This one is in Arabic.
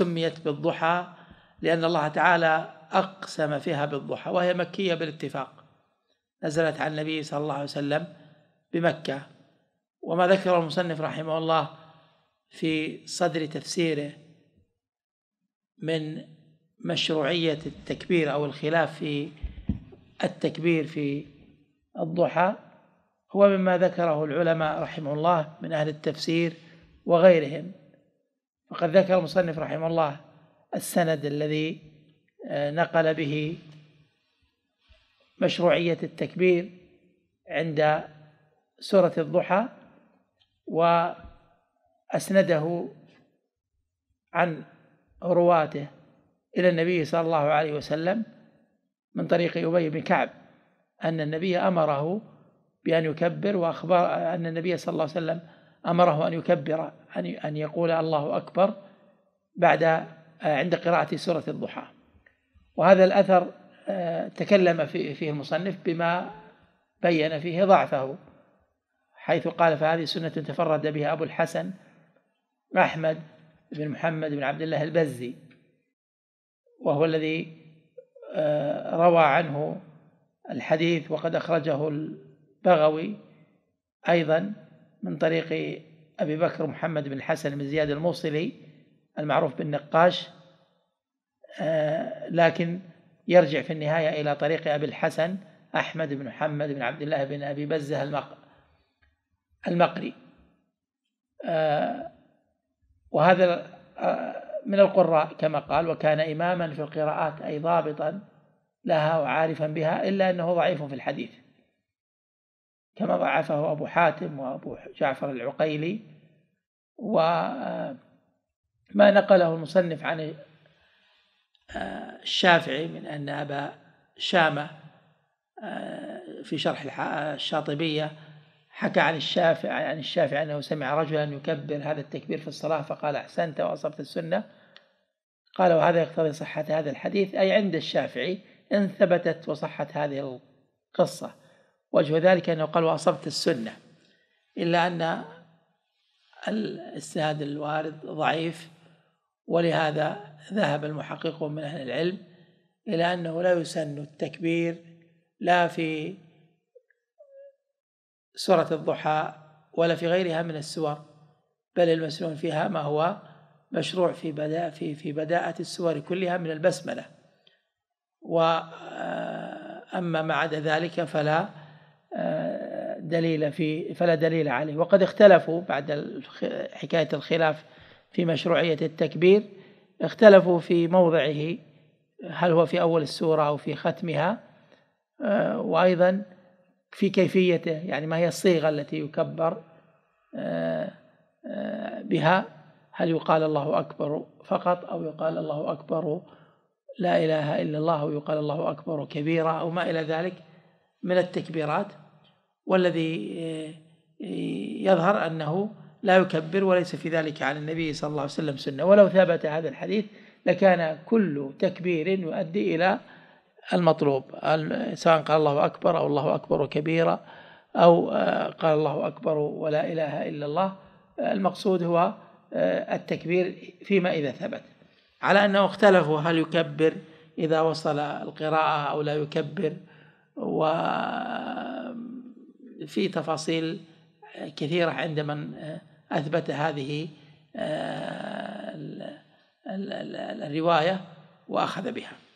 سميت بالضحى لأن الله تعالى أقسم فيها بالضحى وهي مكية بالاتفاق نزلت عن النبي صلى الله عليه وسلم بمكة وما ذكر المصنف رحمه الله في صدر تفسيره من مشروعية التكبير أو الخلاف في التكبير في الضحى هو مما ذكره العلماء رحمه الله من أهل التفسير وغيرهم وقد ذكر المصنف رحمه الله السند الذي آه، نقل به مشروعية التكبير عند سورة الضحى وأسنده عن رواته إلى النبي صلى الله عليه وسلم من طريق أبي بن كعب أن النبي أمره بأن يكبر وأخبر أن النبي صلى الله عليه وسلم أمره أن يكبر أن يقول الله أكبر بعد آه، عند قراءة سورة الضحى وهذا الأثر آه، تكلم فيه المصنف بما بين فيه ضعفه حيث قال فهذه سنة تفرد بها أبو الحسن أحمد بن محمد بن عبد الله البزي وهو الذي آه، روى عنه الحديث وقد أخرجه البغوي أيضا من طريق أبي بكر محمد بن الحسن بن زياد الموصلي المعروف بالنقاش آه، لكن يرجع في النهاية إلى طريق أبي الحسن أحمد بن محمد بن عبد الله بن أبي بزة المقري آه، وهذا آه، من القراء كما قال وكان إماما في القراءات أي ضابطا لها وعارفا بها إلا أنه ضعيف في الحديث كما ضعفه أبو حاتم وأبو جعفر العقيلي وما آه، نقله المصنف عن آه، الشافعي من أن أبا شامة آه، في شرح الشاطبية حكى عن الشافعي عن الشافعي أنه سمع رجلا يكبر هذا التكبير في الصلاة فقال أحسنت وأصبت السنة قال وهذا يقتضي صحة هذا الحديث أي عند الشافعي إن ثبتت وصحت هذه القصة وجه ذلك أنه قال وأصبت السنة إلا أن الاستناد الوارد ضعيف ولهذا ذهب المحققون من أهل العلم إلى أنه لا يسن التكبير لا في سورة الضحى ولا في غيرها من السور بل المسنون فيها ما هو مشروع في بداء في في بداءة السور كلها من البسملة وأما ما عدا ذلك فلا دليل في فلا دليل عليه وقد اختلفوا بعد حكاية الخلاف في مشروعية التكبير اختلفوا في موضعه هل هو في أول السورة أو في ختمها آه، وأيضا في كيفيته يعني ما هي الصيغة التي يكبر آه، آه، بها هل يقال الله أكبر فقط أو يقال الله أكبر لا إله إلا الله ويقال الله أكبر كبيرة أو ما إلى ذلك من التكبيرات والذي آه، آه، يظهر أنه لا يكبر وليس في ذلك عن النبي صلى الله عليه وسلم سنة ولو ثبت هذا الحديث لكان كل تكبير يؤدي إلى المطلوب سواء قال الله أكبر أو الله أكبر كبيرا أو آه، قال الله أكبر ولا إله إلا الله المقصود هو التكبير فيما إذا ثبت على أنه اختلفوا هل يكبر إذا وصل القراءة أو لا يكبر و في تفاصيل كثيرة عند من أثبت هذه آه، الرواية وأخذ بها